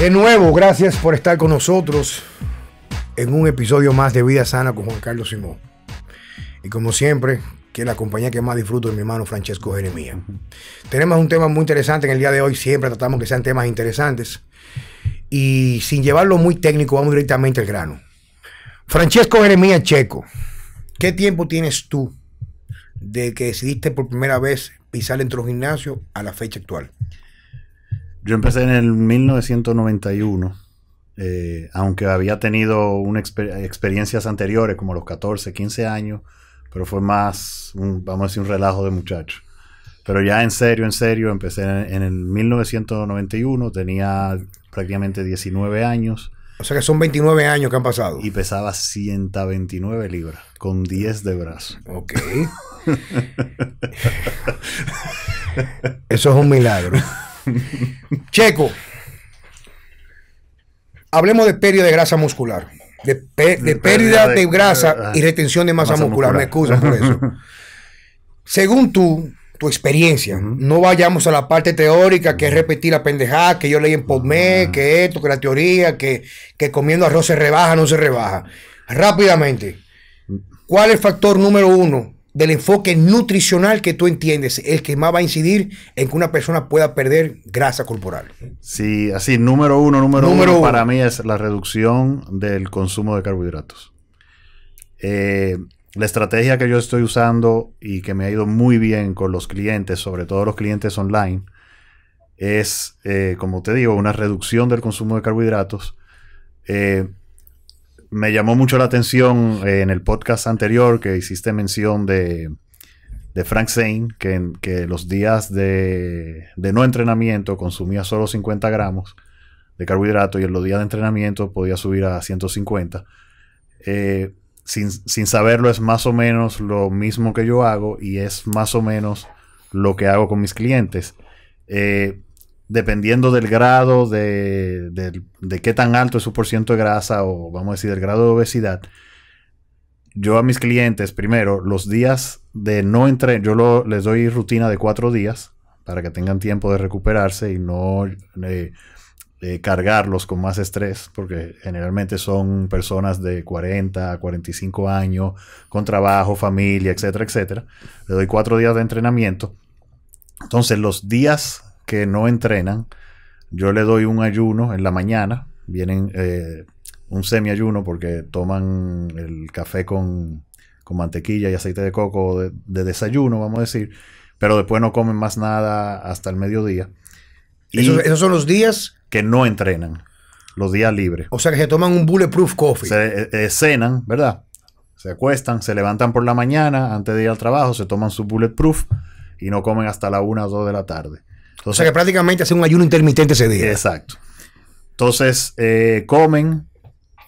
De nuevo, gracias por estar con nosotros en un episodio más de Vida Sana con Juan Carlos Simón. Y como siempre, que la compañía que más disfruto es mi hermano Francesco Jeremía. Tenemos un tema muy interesante en el día de hoy, siempre tratamos que sean temas interesantes. Y sin llevarlo muy técnico, vamos directamente al grano. Francesco Jeremía Checo, ¿qué tiempo tienes tú de que decidiste por primera vez pisar dentro del gimnasio a la fecha actual? Yo empecé en el 1991, eh, aunque había tenido experiencias anteriores, como los 14, 15 años, pero fue más, un, vamos a decir, un relajo de muchacho. Pero ya en serio, en serio, empecé en, en el 1991, tenía prácticamente 19 años. O sea que son 29 años que han pasado. Y pesaba 129 libras, con 10 de brazo. Ok. Eso es un milagro. Checo, hablemos de pérdida de grasa muscular. De, pérdida, de, grasa y retención de masa, muscular. Me excusas por eso. Según tú, tu experiencia, no vayamos a la parte teórica que es repetir la pendejada que yo leí en PODME, que esto, que la teoría, que, que comiendo arroz se rebaja, no se rebaja. Rápidamente, ¿cuál es el factor número uno del enfoque nutricional que tú entiendes, el que más va a incidir en que una persona pueda perder grasa corporal. Sí, así, número uno, número, uno, para mí es la reducción del consumo de carbohidratos. Eh, la estrategia que yo estoy usando y que me ha ido muy bien con los clientes, sobre todo los clientes online, es, eh, como te digo, una reducción del consumo de carbohidratos. Eh, me llamó mucho la atención eh, en el podcast anterior que hiciste mención de, Frank Zane, que, que los días de, no entrenamiento consumía solo 50 gramos de carbohidrato y en los días de entrenamiento podía subir a 150. Eh, sin, saberlo es más o menos lo mismo que yo hago y es más o menos lo que hago con mis clientes. Eh, dependiendo del grado de, de, qué tan alto es su porcentaje de grasa o vamos a decir del grado de obesidad, yo a mis clientes primero los días de no entrenar, yo les doy rutina de cuatro días para que tengan tiempo de recuperarse y no eh, eh, cargarlos con más estrés, porque generalmente son personas de 40 a 45 años, con trabajo, familia, etcétera, etcétera. Le doy cuatro días de entrenamiento. Entonces los días que no entrenan, yo le doy un ayuno en la mañana, vienen un eh, un semiayuno porque toman el café con, con mantequilla y aceite de coco de, desayuno, vamos a decir, pero después no comen más nada hasta el mediodía. Y esos, son los días que no entrenan, los días libres. O sea que se toman un bulletproof coffee. Se, eh, eh, cenan, ¿verdad? Se acuestan, se levantan por la mañana antes de ir al trabajo, se toman su bulletproof y no comen hasta la una, o 2 de la tarde o sea que prácticamente hace un ayuno intermitente ese día. Exacto. Entonces, eh, comen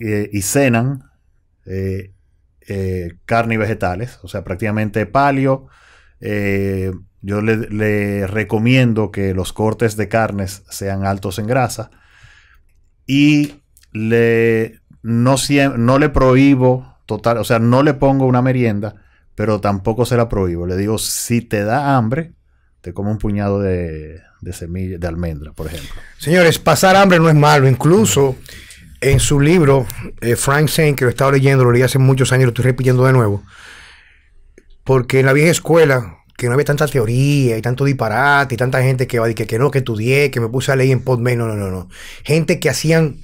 eh, y cenan eh, carne y vegetales, o sea, prácticamente palio. yo le, recomiendo que los cortes de carnes sean altos en grasa y le, no, no le prohíbo total, o sea, no le pongo una merienda, pero tampoco se la prohíbo. Le digo, si te da hambre, te un puñado de, de semillas, de almendra, por ejemplo. Señores, pasar hambre no es malo. Incluso en su libro, eh, Frank Zane, que lo estaba leyendo, lo leí hace muchos años, lo estoy repitiendo de nuevo. Porque en la vieja escuela, que no había tanta teoría y tanto disparate y tanta gente que va que, que no, que estudié, que me puse a leer en PodMail. No, no, no, no. Gente que hacían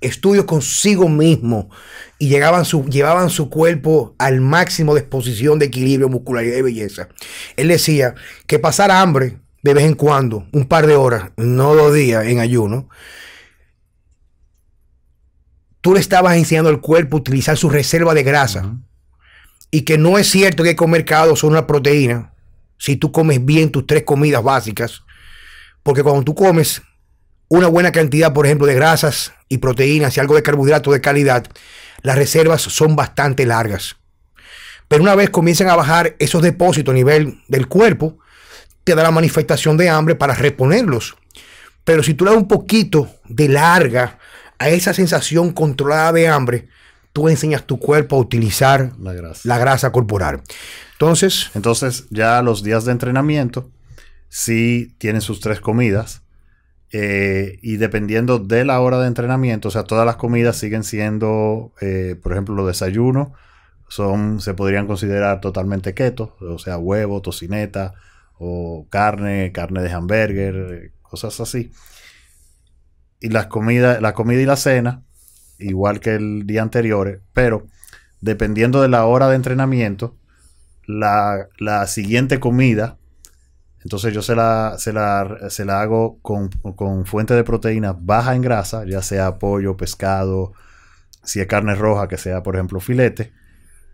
estudios consigo mismo y llegaban su, llevaban su cuerpo al máximo de exposición de equilibrio, muscularidad y belleza. Él decía que pasar hambre de vez en cuando, un par de horas, no dos días en ayuno, tú le estabas enseñando al cuerpo a utilizar su reserva de grasa. Y que no es cierto que comer cada son una proteína si tú comes bien tus tres comidas básicas. Porque cuando tú comes una buena cantidad, por ejemplo, de grasas y proteínas y algo de carbohidrato de calidad, las reservas son bastante largas. Pero una vez comienzan a bajar esos depósitos a nivel del cuerpo, te da la manifestación de hambre para reponerlos. Pero si tú le das un poquito de larga a esa sensación controlada de hambre, tú enseñas tu cuerpo a utilizar la grasa, corporal. Entonces, entonces ya los días de entrenamiento, si tienen sus tres comidas, eh, y dependiendo de la hora de entrenamiento, o sea, todas las comidas siguen siendo, eh, por ejemplo, los desayunos, son, se podrían considerar totalmente keto, o sea, huevo, tocineta, o carne, carne de hamburger, cosas así. Y las comidas, la comida y la cena, igual que el día anterior, pero dependiendo de la hora de entrenamiento, la siguiente comida entonces yo se la, se la, hago con, fuente de proteínas baja en grasa, ya sea pollo, pescado, si es carne roja, que sea por ejemplo filete,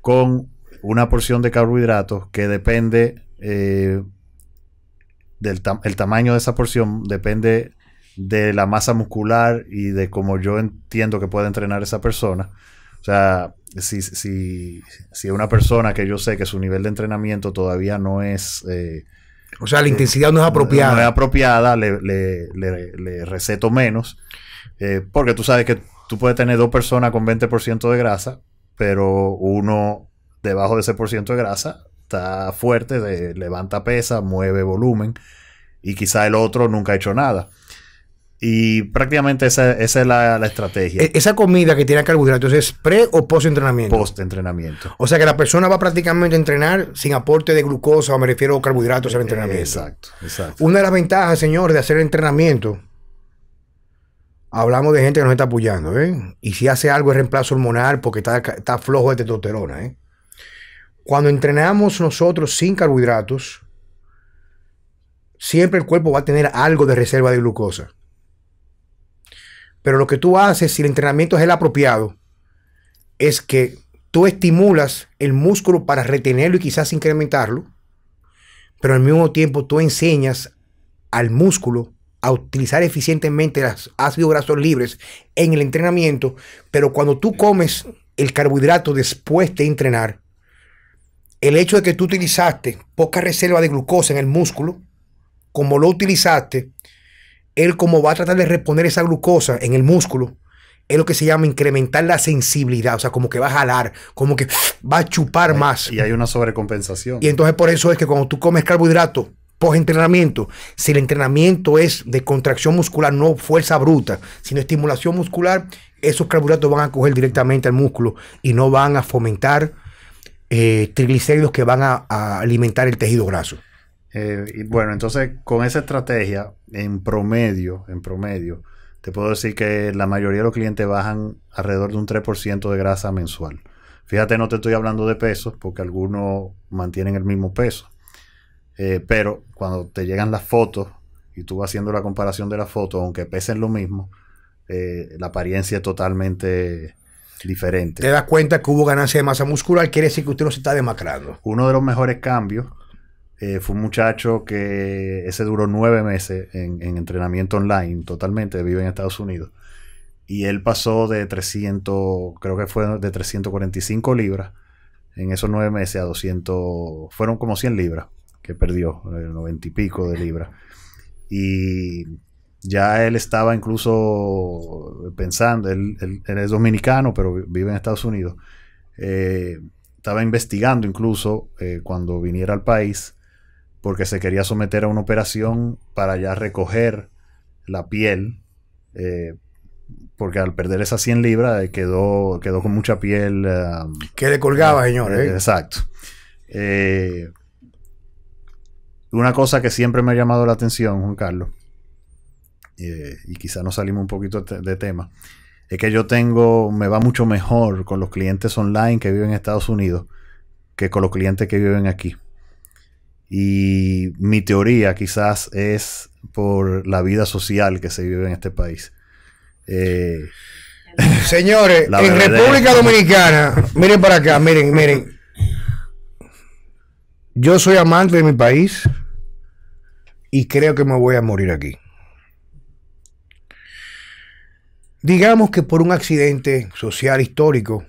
con una porción de carbohidratos que depende eh, del el tamaño de esa porción, depende de la masa muscular y de cómo yo entiendo que puede entrenar esa persona. O sea, si, si, una persona que yo sé que su nivel de entrenamiento todavía no es... Eh, o sea, la intensidad no es apropiada. No es apropiada, le, le, le, receto menos. Eh, porque tú sabes que tú puedes tener dos personas con 20% de grasa, pero uno debajo de ese por ciento de grasa está fuerte, levanta pesa, mueve volumen, y quizá el otro nunca ha hecho nada. Y prácticamente esa, es la, estrategia. E-, esa comida que tiene carbohidratos es pre o post entrenamiento. Post entrenamiento. O sea que la persona va prácticamente a entrenar sin aporte de glucosa, o me refiero a carbohidratos al eh, entrenamiento. Exacto, exacto. Una de las ventajas, señor, de hacer entrenamiento, hablamos de gente que nos está apoyando, ¿eh? Y si hace algo es reemplazo hormonal porque está, flojo de testosterona, ¿eh? Cuando entrenamos nosotros sin carbohidratos, siempre el cuerpo va a tener algo de reserva de glucosa. Pero lo que tú haces, si el entrenamiento es el apropiado, es que tú estimulas el músculo para retenerlo y quizás incrementarlo, pero al mismo tiempo tú enseñas al músculo a utilizar eficientemente las ácidos grasos libres en el entrenamiento, pero cuando tú comes el carbohidrato después de entrenar, el hecho de que tú utilizaste poca reserva de glucosa en el músculo, como lo utilizaste, él como va a tratar de reponer esa glucosa en el músculo, es lo que se llama incrementar la sensibilidad, o sea, como que va a jalar, como que va a chupar más. Y hay una sobrecompensación. Y entonces por eso es que cuando tú comes carbohidratos post entrenamiento, si el entrenamiento es de contracción muscular, no fuerza bruta, sino estimulación muscular, esos carbohidratos van a coger directamente al músculo y no van a fomentar eh, triglicéridos que van a alimentar el tejido graso. Eh, y bueno, entonces con esa estrategia, en promedio, en promedio, te puedo decir que la mayoría de los clientes bajan alrededor de un 3% de grasa mensual. Fíjate, no te estoy hablando de peso porque algunos mantienen el mismo peso. Eh, pero cuando te llegan las fotos y tú vas haciendo la comparación de las fotos, aunque pesen lo mismo, eh, la apariencia es totalmente diferente. Te das cuenta que hubo ganancia de masa muscular, quiere decir que usted no se está demacrando. Uno de los mejores cambios eh, fue un muchacho que ese duró nueve meses en, entrenamiento online totalmente, vive en Estados Unidos. Y él pasó de 300, creo que fue de 345 libras en esos nueve meses a 200, fueron como 100 libras que perdió, 90 y pico de libras. Y ya él estaba incluso pensando, él, es dominicano, pero vive en Estados Unidos. Eh, estaba investigando incluso eh, cuando viniera al país porque se quería someter a una operación para ya recoger la piel, eh, porque al perder esas 100 libras eh, quedó, quedó con mucha piel. Ah, que le colgaba, eh, señor. Exacto. una cosa que siempre me ha llamado la atención, Juan Carlos, y quizá nos salimos un poquito de tema, es que yo tengo, me va mucho mejor con los clientes online que viven en Estados Unidos que con los clientes que viven aquí. Y mi teoría quizás es por la vida social que se vive en este país. Eh, Señores, en República Dominicana, miren para acá, miren, miren. Yo soy amante de mi país y creo que me voy a morir aquí. Digamos que por un accidente social histórico,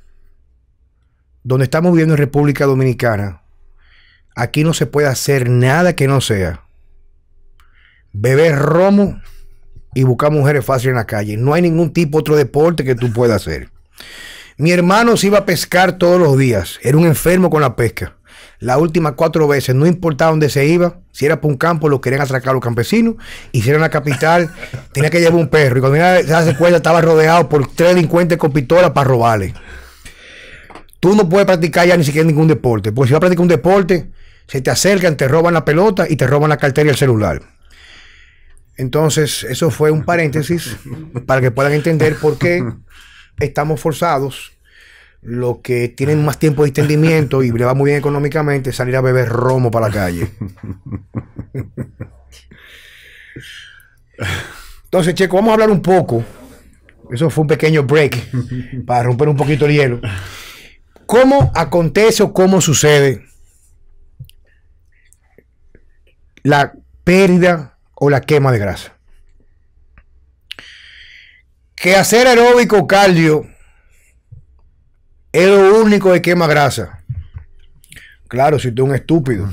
donde estamos viviendo en República Dominicana, Aquí no se puede hacer nada que no sea beber romo y buscar mujeres fáciles en la calle. No hay ningún tipo otro deporte que tú puedas hacer. Mi hermano se iba a pescar todos los días. Era un enfermo con la pesca. Las últimas cuatro veces, no importaba dónde se iba, si era por un campo, lo querían atracar los campesinos. Y si era la capital, tenía que llevar un perro. Y cuando se hace cuenta, estaba rodeado por tres delincuentes con pistolas para robarle. Tú no puedes practicar ya ni siquiera ningún deporte. Porque si vas a practicar un deporte, se te acercan, te roban la pelota y te roban la cartera y el celular. Entonces, eso fue un paréntesis para que puedan entender por qué estamos forzados. Los que tienen más tiempo de entendimiento y le va muy bien económicamente, salir a beber romo para la calle. Entonces, Checo, vamos a hablar un poco. Eso fue un pequeño break para romper un poquito el hielo. ¿Cómo acontece o cómo sucede la pérdida o la quema de grasa. Que hacer aeróbico cardio es lo único que quema grasa. Claro, si tú eres un estúpido.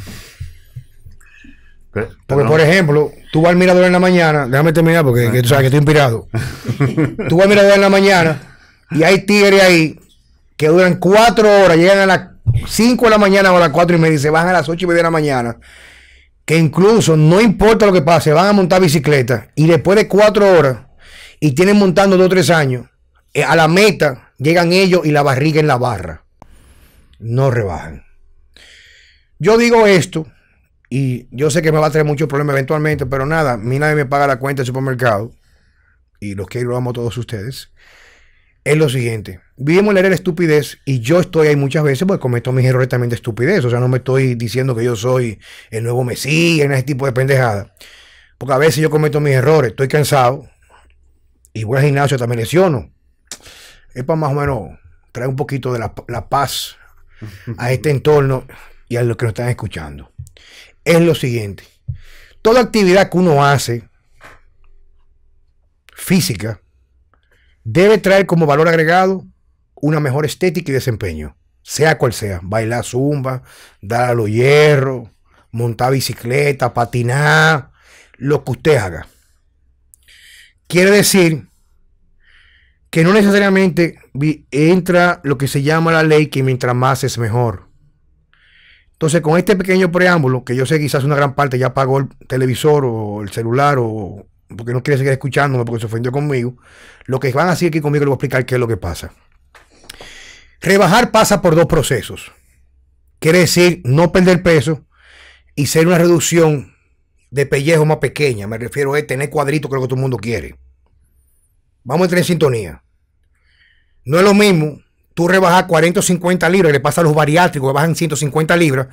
Porque, por ejemplo, tú vas al mirador en la mañana, déjame terminar porque tú sabes que estoy inspirado. tú vas al mirador en la mañana y hay tigres ahí que duran cuatro horas, llegan a las cinco de la mañana o a las cuatro y media y se bajan a las ocho y media de la mañana que incluso no importa lo que pase, van a montar bicicleta y después de cuatro horas y tienen montando dos o tres años, eh, a la meta llegan ellos y la barriga en la barra. No rebajan. Yo digo esto y yo sé que me va a traer muchos problemas eventualmente, pero nada, mi mí nadie me paga la cuenta del supermercado y los que lo amo a todos ustedes es lo siguiente. Vivimos en la era la estupidez y yo estoy ahí muchas veces porque cometo mis errores también de estupidez. O sea, no me estoy diciendo que yo soy el nuevo Mesías, ese tipo de pendejada. Porque a veces yo cometo mis errores, estoy cansado y voy al gimnasio, también lesiono. Es para más o menos traer un poquito de la, la paz a este entorno y a los que nos están escuchando. Es lo siguiente. Toda actividad que uno hace física, debe traer como valor agregado una mejor estética y desempeño, sea cual sea, bailar zumba, dar a los hierros, montar bicicleta, patinar, lo que usted haga. Quiere decir que no necesariamente entra lo que se llama la ley que mientras más es mejor. Entonces, con este pequeño preámbulo, que yo sé quizás una gran parte ya pagó el televisor o el celular o, porque no quiere seguir escuchándome porque se ofendió conmigo, lo que van a hacer aquí conmigo les voy a explicar qué es lo que pasa. Rebajar pasa por dos procesos. Quiere decir no perder peso y ser una reducción de pellejo más pequeña. Me refiero a este, tener cuadritos, que es lo que todo el mundo quiere. Vamos a entrar en sintonía. No es lo mismo tú rebajas 40 o 50 libras, le pasa a los bariátricos que bajan 150 libras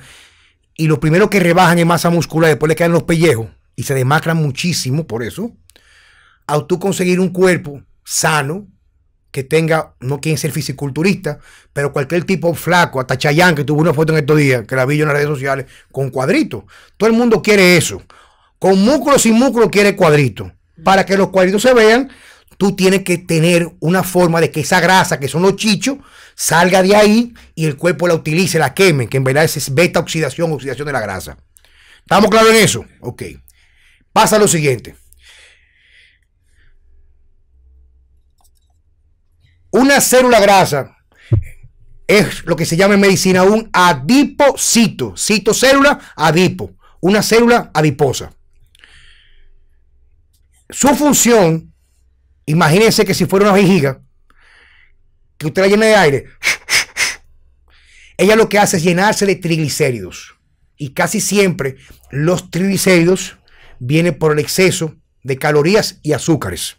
y lo primero que rebajan es masa muscular, después le quedan los pellejos y se demacran muchísimo por eso, a tú conseguir un cuerpo sano, que tenga, no quieren ser fisiculturista, pero cualquier tipo flaco, hasta Chayán, que tuvo una foto en estos días, que la vi yo en las redes sociales, con cuadritos. Todo el mundo quiere eso. Con músculos y músculo, quiere cuadritos. Para que los cuadritos se vean, tú tienes que tener una forma de que esa grasa, que son los chichos, salga de ahí y el cuerpo la utilice, la queme, que en verdad es beta oxidación, oxidación de la grasa. ¿Estamos claros en eso? Ok. Pasa lo siguiente. Una célula grasa es lo que se llama en medicina un adipocito. Cito célula, adipo. Una célula adiposa. Su función, imagínense que si fuera una vejiga, que usted la llena de aire, ella lo que hace es llenarse de triglicéridos. Y casi siempre los triglicéridos viene por el exceso de calorías y azúcares.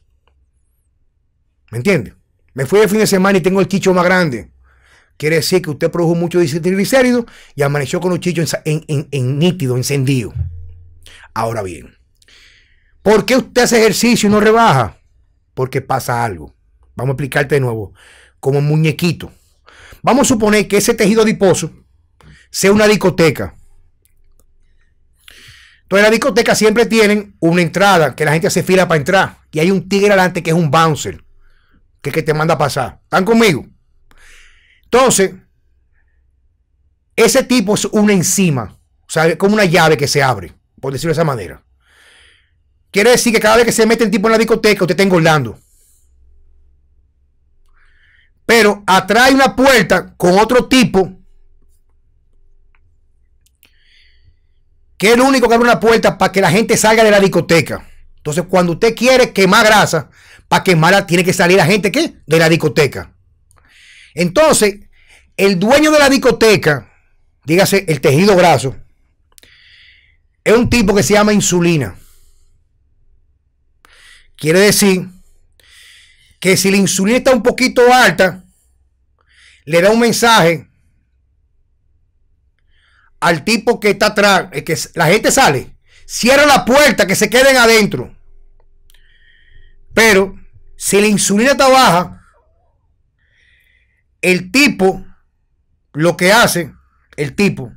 ¿Me entiende? Me fui el fin de semana y tengo el chicho más grande. Quiere decir que usted produjo mucho triglicéridos y amaneció con un chicho en, en nítido, encendido. Ahora bien, ¿por qué usted hace ejercicio y no rebaja? Porque pasa algo. Vamos a explicarte de nuevo. Como muñequito. Vamos a suponer que ese tejido adiposo sea una discoteca entonces las discotecas siempre tienen una entrada, que la gente se fila para entrar. Y hay un tigre adelante que es un bouncer, que, que te manda a pasar. ¿Están conmigo? Entonces, ese tipo es una enzima, o sea, como una llave que se abre, por decirlo de esa manera. Quiere decir que cada vez que se mete el tipo en la discoteca, usted está engordando. Pero atrae una puerta con otro tipo que es el único que abre una puerta para que la gente salga de la discoteca. Entonces, cuando usted quiere quemar grasa, para quemarla tiene que salir la gente ¿qué? de la discoteca. Entonces, el dueño de la discoteca, dígase el tejido graso, es un tipo que se llama insulina. Quiere decir que si la insulina está un poquito alta, le da un mensaje al tipo que está atrás, eh, que la gente sale, cierra la puerta, que se queden adentro. Pero si la insulina está baja, el tipo lo que hace, el tipo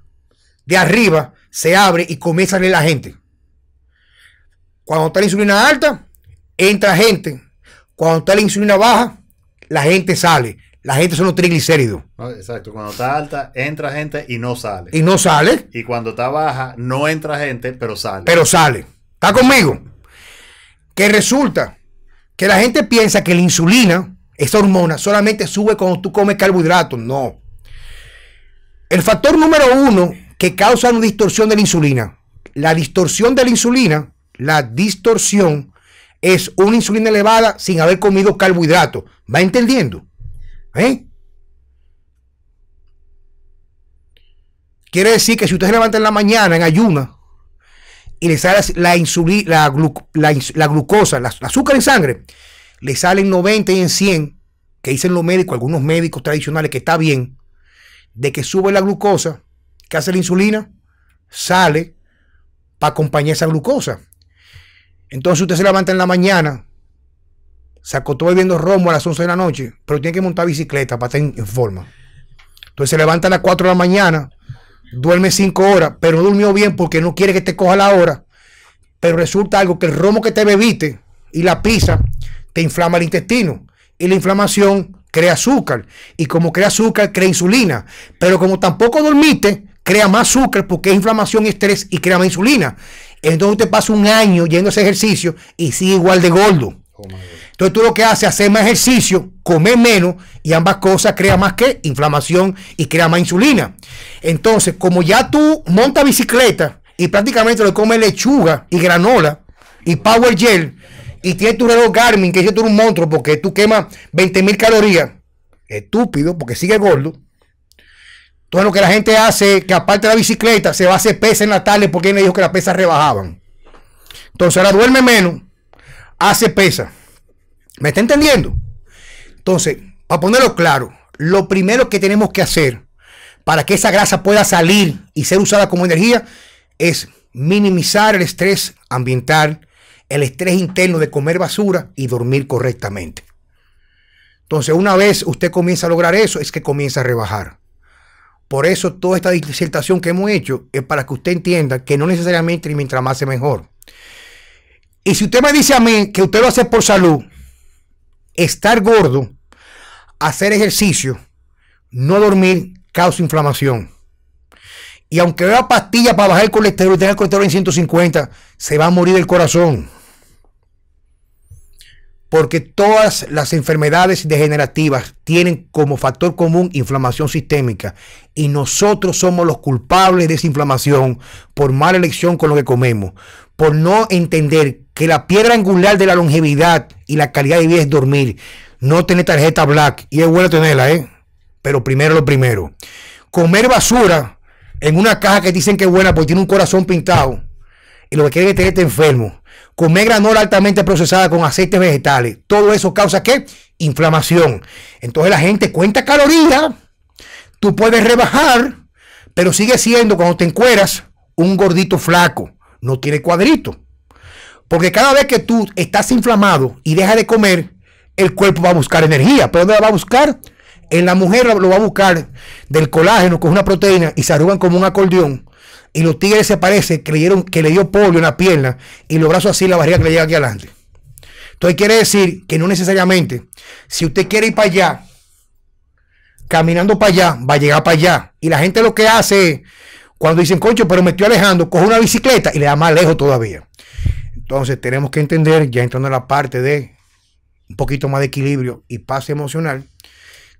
de arriba se abre y comienza a la gente. Cuando está la insulina alta, entra gente. Cuando está la insulina baja, la gente sale. La gente son los triglicéridos. Ah, exacto. Cuando está alta, entra gente y no sale. Y no sale. Y cuando está baja, no entra gente, pero sale. Pero sale. ¿Está conmigo? Que resulta que la gente piensa que la insulina, esa hormona, solamente sube cuando tú comes carbohidratos. No. El factor número uno que causa una distorsión de la insulina. La distorsión de la insulina, la distorsión es una insulina elevada sin haber comido carbohidratos. ¿Va entendiendo? ¿Eh? Quiere decir que si usted se levanta en la mañana en ayuna y le sale la, insulina, la, glucosa, la, azúcar en sangre, le salen 90 y en 100, que dicen los médicos, algunos médicos tradicionales, que está bien, de que sube la glucosa, que hace la insulina, sale para acompañar esa glucosa. Entonces usted se levanta en la mañana se acostó bebiendo romo a las 11 de la noche, pero tiene que montar bicicleta para estar en, forma. Entonces se levanta a las 4 de la mañana, duerme 5 horas, pero no durmió bien porque no quiere que te coja la hora. Pero resulta algo que el romo que te bebiste y la pizza te inflama el intestino. Y la inflamación crea azúcar. Y como crea azúcar, crea insulina. Pero como tampoco dormiste, crea más azúcar porque es inflamación y estrés y crea más insulina. Entonces te pasa un año yendo a ese ejercicio y sigue igual de gordo. Oh, entonces tú lo que haces es hacer más ejercicio, comer menos y ambas cosas crean más que inflamación y crea más insulina. Entonces, como ya tú montas bicicleta y prácticamente lo comes lechuga y granola y power gel y tienes tu reloj Garmin, que es un monstruo porque tú quemas 20 mil calorías, estúpido, porque sigue gordo. Entonces lo que la gente hace, que aparte de la bicicleta, se va a hacer pesa en la tarde porque él le dijo que las pesas rebajaban. Entonces ahora duerme menos, hace pesa ¿Me está entendiendo? Entonces, para ponerlo claro, lo primero que tenemos que hacer para que esa grasa pueda salir y ser usada como energía es minimizar el estrés ambiental, el estrés interno de comer basura y dormir correctamente. Entonces, una vez usted comienza a lograr eso, es que comienza a rebajar. Por eso toda esta disertación que hemos hecho es para que usted entienda que no necesariamente mientras más se mejor. Y si usted me dice a mí que usted lo hace por salud, estar gordo, hacer ejercicio, no dormir, causa inflamación. Y aunque vea pastillas para bajar el colesterol y tener el colesterol en 150, se va a morir el corazón. Porque todas las enfermedades degenerativas tienen como factor común inflamación sistémica. Y nosotros somos los culpables de esa inflamación por mala elección con lo que comemos. Por no entender que la piedra angular de la longevidad y la calidad de vida es dormir. No tener tarjeta black. Y es bueno tenerla, ¿eh? Pero primero lo primero. Comer basura en una caja que dicen que es buena porque tiene un corazón pintado. Y lo que quieren es tenerte enfermo. Comer granola altamente procesada con aceites vegetales. Todo eso causa qué? Inflamación. Entonces la gente cuenta calorías. Tú puedes rebajar. Pero sigue siendo cuando te encueras un gordito flaco. No tiene cuadrito. Porque cada vez que tú estás inflamado y dejas de comer, el cuerpo va a buscar energía. ¿Pero dónde la va a buscar? En la mujer lo va a buscar del colágeno, con una proteína, y se arrugan como un acordeón. Y los tigres se parece que le, que le dio polio en la pierna y los brazos así, la barriga que le llega aquí adelante. Entonces quiere decir que no necesariamente, si usted quiere ir para allá, caminando para allá, va a llegar para allá. Y la gente lo que hace, cuando dicen, concho, pero me estoy alejando, coge una bicicleta y le da más lejos todavía. Entonces tenemos que entender, ya entrando en la parte de un poquito más de equilibrio y paz emocional,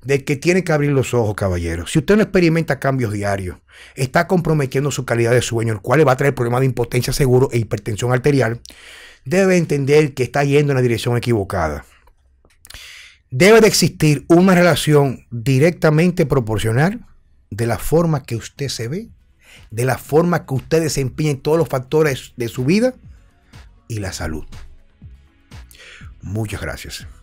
de que tiene que abrir los ojos, caballero. Si usted no experimenta cambios diarios, está comprometiendo su calidad de sueño, el cual le va a traer problemas de impotencia seguro e hipertensión arterial, debe entender que está yendo en la dirección equivocada. Debe de existir una relación directamente proporcional de la forma que usted se ve, de la forma que usted desempeña en todos los factores de su vida y la salud. Muchas gracias.